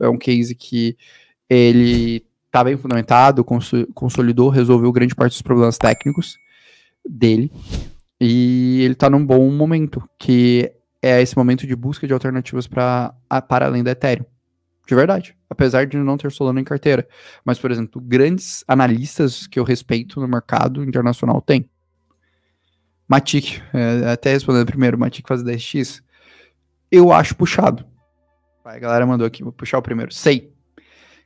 é um case que ele está bem fundamentado, consolidou, resolveu grande parte dos problemas técnicos dele. E ele está num bom momento, que é esse momento de busca de alternativas pra, para além da Ethereum. De verdade. Apesar de não ter Solana em carteira. Mas, por exemplo, grandes analistas que eu respeito no mercado internacional tem. Matic, é, até respondendo primeiro, Matic faz 10x. Eu acho puxado a galera mandou aqui, vou puxar o primeiro. Sei.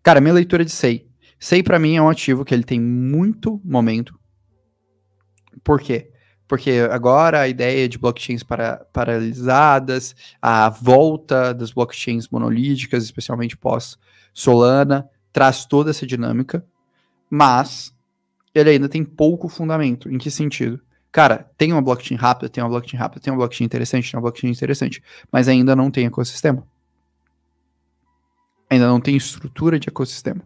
Cara, minha leitura é de Sei. Sei para mim é um ativo que ele tem muito momento. Por quê? Porque agora a ideia de blockchains para, paralisadas, a volta das blockchains monolíticas, especialmente pós Solana, traz toda essa dinâmica, mas ele ainda tem pouco fundamento. Em que sentido? Cara, tem uma blockchain rápida, tem uma blockchain rápida, tem uma blockchain interessante, tem uma blockchain interessante, mas ainda não tem ecossistema ainda não tem estrutura de ecossistema.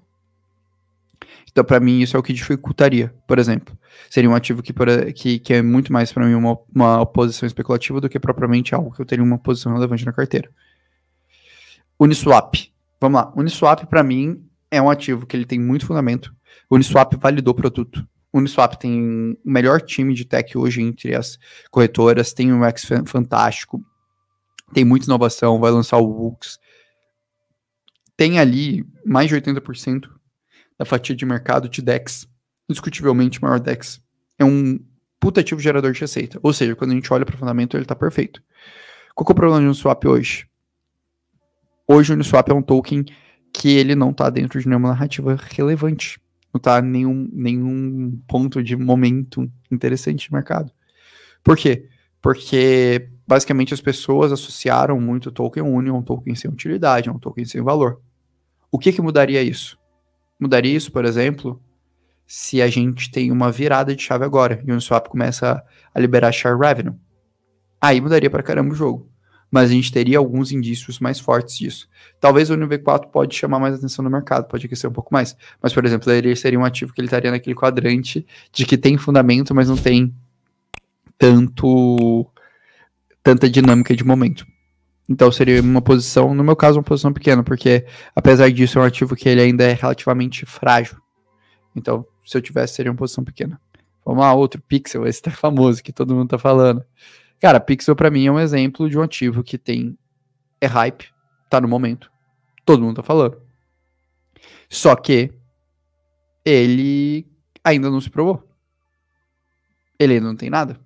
Então, para mim, isso é o que dificultaria, por exemplo. Seria um ativo que, que, que é muito mais para mim uma, uma posição especulativa do que propriamente algo que eu teria uma posição relevante na carteira. Uniswap. Vamos lá. Uniswap, para mim, é um ativo que ele tem muito fundamento. Uniswap validou o produto. Uniswap tem o melhor time de tech hoje entre as corretoras, tem um ex fantástico, tem muita inovação, vai lançar o Wux, tem ali mais de 80% da fatia de mercado de DEX, discutivelmente maior DEX. É um putativo gerador de receita. Ou seja, quando a gente olha para o fundamento, ele está perfeito. Qual é o problema de Uniswap hoje? Hoje o Uniswap é um token que ele não está dentro de nenhuma narrativa relevante. Não está em nenhum, nenhum ponto de momento interessante de mercado. Por quê? Porque basicamente as pessoas associaram muito o token Union a um token sem utilidade, a um token sem valor. O que, que mudaria isso? Mudaria isso, por exemplo, se a gente tem uma virada de chave agora e o Uniswap começa a liberar share revenue. Aí mudaria para caramba o jogo. Mas a gente teria alguns indícios mais fortes disso. Talvez o V 4 pode chamar mais atenção no mercado, pode aquecer um pouco mais. Mas, por exemplo, ele seria um ativo que ele estaria naquele quadrante de que tem fundamento, mas não tem tanto tanta dinâmica de momento. Então seria uma posição, no meu caso, uma posição pequena, porque apesar disso é um ativo que ele ainda é relativamente frágil. Então, se eu tivesse, seria uma posição pequena. Vamos lá, outro Pixel, esse tá famoso que todo mundo tá falando. Cara, Pixel para mim é um exemplo de um ativo que tem é hype, tá no momento. Todo mundo tá falando. Só que ele ainda não se provou. Ele ainda não tem nada.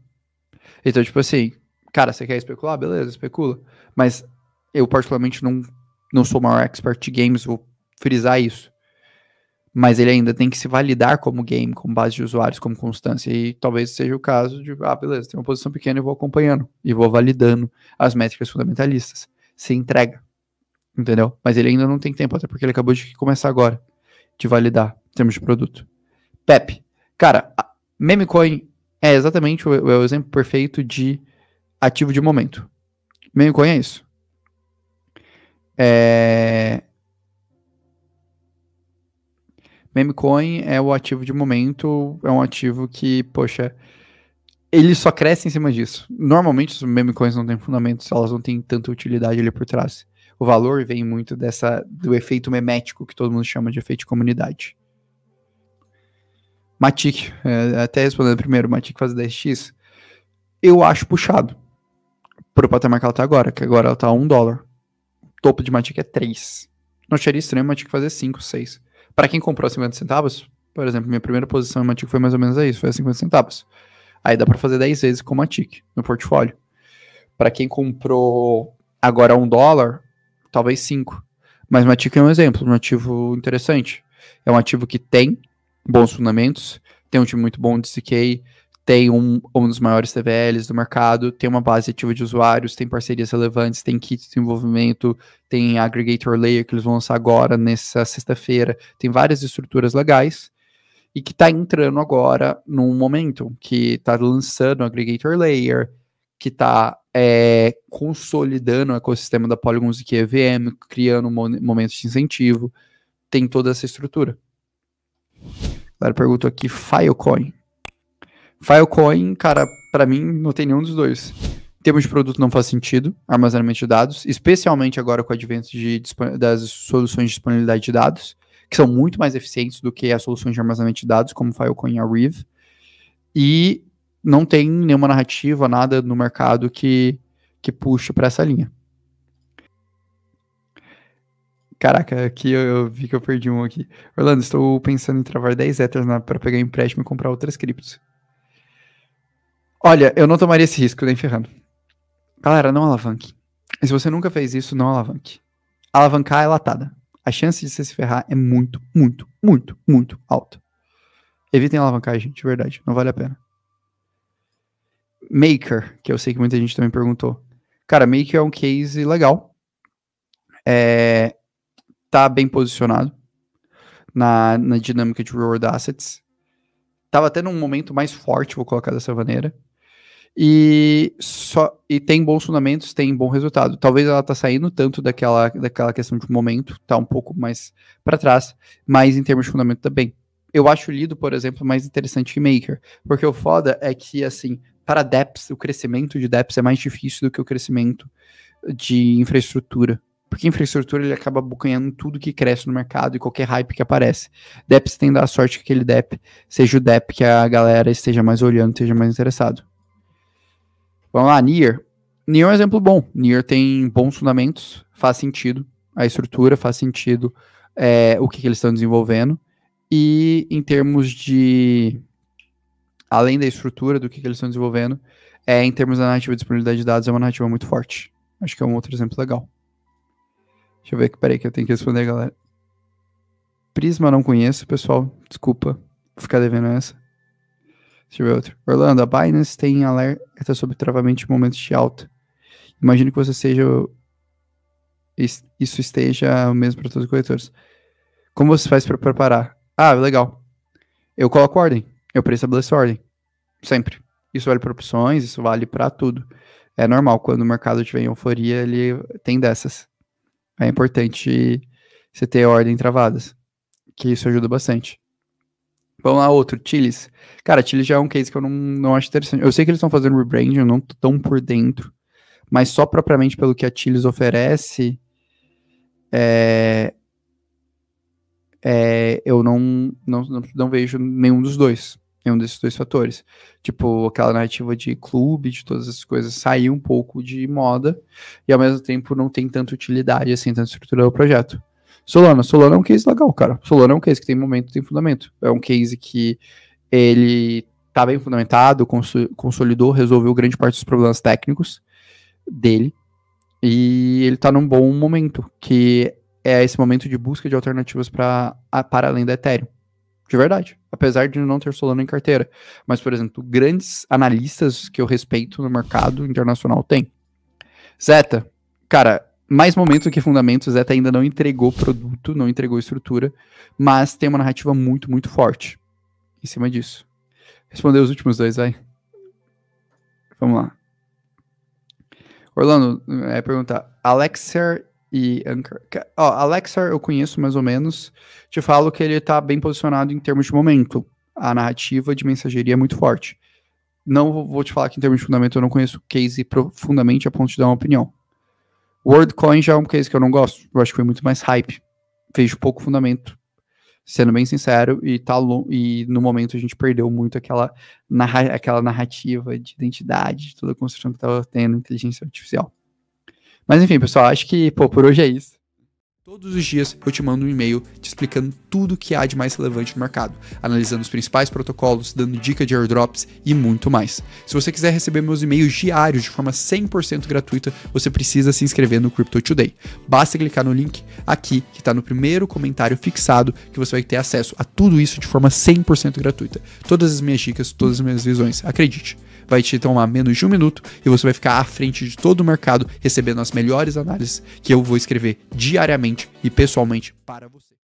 Então, tipo assim, Cara, você quer especular? Beleza, especula. Mas eu, particularmente, não, não sou o maior expert de games, vou frisar isso. Mas ele ainda tem que se validar como game, com base de usuários, como constância. E talvez seja o caso de, ah, beleza, tem uma posição pequena, e vou acompanhando e vou validando as métricas fundamentalistas. Se entrega. Entendeu? Mas ele ainda não tem tempo, até porque ele acabou de começar agora, de validar em termos de produto. Pepe. Cara, Memecoin é exatamente o, o exemplo perfeito de ativo de momento. Memecoin é isso. É... Memecoin é, é o ativo de momento, é um ativo que, poxa, ele só cresce em cima disso. Normalmente os memecoins não têm fundamentos, elas não têm tanta utilidade ali por trás. O valor vem muito dessa do efeito memético que todo mundo chama de efeito comunidade. Matic, é, até respondendo primeiro, Matic faz 10x, eu acho puxado pro patamar que ela tá agora, que agora ela tá a 1 dólar. O topo de Matic é 3. Não achei estranho o Matic fazer 5, 6. Para quem comprou 50 centavos, por exemplo, minha primeira posição em Matic foi mais ou menos isso, foi a 50 centavos. Aí dá para fazer 10 vezes com Matic no portfólio. Para quem comprou agora um 1 dólar, talvez 5. Mas Matic é um exemplo, um ativo interessante. É um ativo que tem bons fundamentos, tem um time muito bom de CK, tem um, um dos maiores CVLs do mercado, tem uma base ativa de usuários, tem parcerias relevantes, tem kits de desenvolvimento, tem aggregator layer que eles vão lançar agora nessa sexta-feira, tem várias estruturas legais e que está entrando agora num momento que está lançando o aggregator layer, que está é, consolidando o ecossistema da Polygon ZK EVM, criando momentos de incentivo, tem toda essa estrutura. Galera perguntou aqui, Filecoin. Filecoin, cara, para mim não tem nenhum dos dois. Em termos de produto não faz sentido, armazenamento de dados, especialmente agora com o advento de, das soluções de disponibilidade de dados, que são muito mais eficientes do que as soluções de armazenamento de dados, como Filecoin e a E não tem nenhuma narrativa, nada no mercado que, que puxe para essa linha. Caraca, aqui eu, eu, vi que eu perdi um aqui. Orlando, estou pensando em travar 10 Ethers para pegar empréstimo e comprar outras criptos. Olha, eu não tomaria esse risco nem ferrando. Galera, não alavanque. E se você nunca fez isso, não alavanque. Alavancar é latada. A chance de você se ferrar é muito, muito, muito, muito alta. Evitem alavancar, gente, de verdade. Não vale a pena. Maker, que eu sei que muita gente também perguntou. Cara, Maker é um case legal. É, tá bem posicionado na, na dinâmica de reward assets. Tava até num momento mais forte, vou colocar dessa maneira e só e tem bons fundamentos, tem bom resultado. Talvez ela tá saindo tanto daquela daquela questão de momento, tá um pouco mais para trás, mas em termos de fundamento também. Tá Eu acho o Lido, por exemplo, mais interessante que Maker, porque o foda é que assim, para DEPs, o crescimento de DEPs é mais difícil do que o crescimento de infraestrutura. Porque infraestrutura ele acaba abocanhando tudo que cresce no mercado e qualquer hype que aparece. DEPs tem da sorte que aquele DEP seja o DEP que a galera esteja mais olhando, esteja mais interessado. Vamos lá, Nier. Nier é um exemplo bom. Nier tem bons fundamentos, faz sentido. A estrutura faz sentido. É, o que, que eles estão desenvolvendo. E em termos de. Além da estrutura do que, que eles estão desenvolvendo, é, em termos da narrativa de disponibilidade de dados, é uma narrativa muito forte. Acho que é um outro exemplo legal. Deixa eu ver aqui, peraí que eu tenho que responder, galera. Prisma não conheço, pessoal. Desculpa ficar devendo essa. Deixa eu ver outro. Orlando, a Binance tem alerta sobre travamento de momentos de alta. Imagino que você seja. Isso esteja o mesmo para todos os corretores. Como você faz para preparar? Ah, legal. Eu coloco ordem. Eu pré-estabeleço ordem. Sempre. Isso vale para opções, isso vale para tudo. É normal, quando o mercado tiver em euforia, ele tem dessas. É importante você ter ordem travadas, que isso ajuda bastante. Vamos lá, outro, Chili's. Cara, Chili's já é um case que eu não, não acho interessante. Eu sei que eles estão fazendo rebranding, eu não tô tão por dentro, mas só propriamente pelo que a Chili's oferece, é, é, eu não, não, não, não, vejo nenhum dos dois, nenhum desses dois fatores. Tipo, aquela narrativa de clube, de todas essas coisas, saiu um pouco de moda e ao mesmo tempo não tem tanta utilidade, assim, tanta estrutura do projeto. Solana. Solana é um case legal, cara. Solana é um case que tem momento, tem fundamento. É um case que ele tá bem fundamentado, consolidou, resolveu grande parte dos problemas técnicos dele. E ele tá num bom momento, que é esse momento de busca de alternativas pra, para além da Ethereum. De verdade. Apesar de não ter Solana em carteira. Mas, por exemplo, grandes analistas que eu respeito no mercado internacional tem. Zeta, cara, mais momento que fundamentos, até ainda não entregou produto, não entregou estrutura, mas tem uma narrativa muito, muito forte em cima disso. respondeu os últimos dois, vai. Vamos lá. Orlando, é perguntar. Alexer e Anker. Ó, eu conheço mais ou menos. Te falo que ele tá bem posicionado em termos de momento. A narrativa de mensageria é muito forte. Não vou te falar que em termos de fundamento eu não conheço o case profundamente a ponto de dar uma opinião. WorldCoin já é um case que eu não gosto. Eu acho que foi muito mais hype. Fez pouco fundamento, sendo bem sincero, e, tá, e no momento a gente perdeu muito aquela, narra aquela narrativa de identidade, de toda a construção que estava tendo inteligência artificial. Mas enfim, pessoal, acho que pô, por hoje é isso. Todos os dias eu te mando um e-mail te explicando tudo o que há de mais relevante no mercado, analisando os principais protocolos, dando dica de airdrops e muito mais. Se você quiser receber meus e-mails diários de forma 100% gratuita, você precisa se inscrever no Crypto Today. Basta clicar no link aqui, que está no primeiro comentário fixado, que você vai ter acesso a tudo isso de forma 100% gratuita. Todas as minhas dicas, todas as minhas visões, acredite. Vai te tomar menos de um minuto e você vai ficar à frente de todo o mercado recebendo as melhores análises que eu vou escrever diariamente e pessoalmente para você.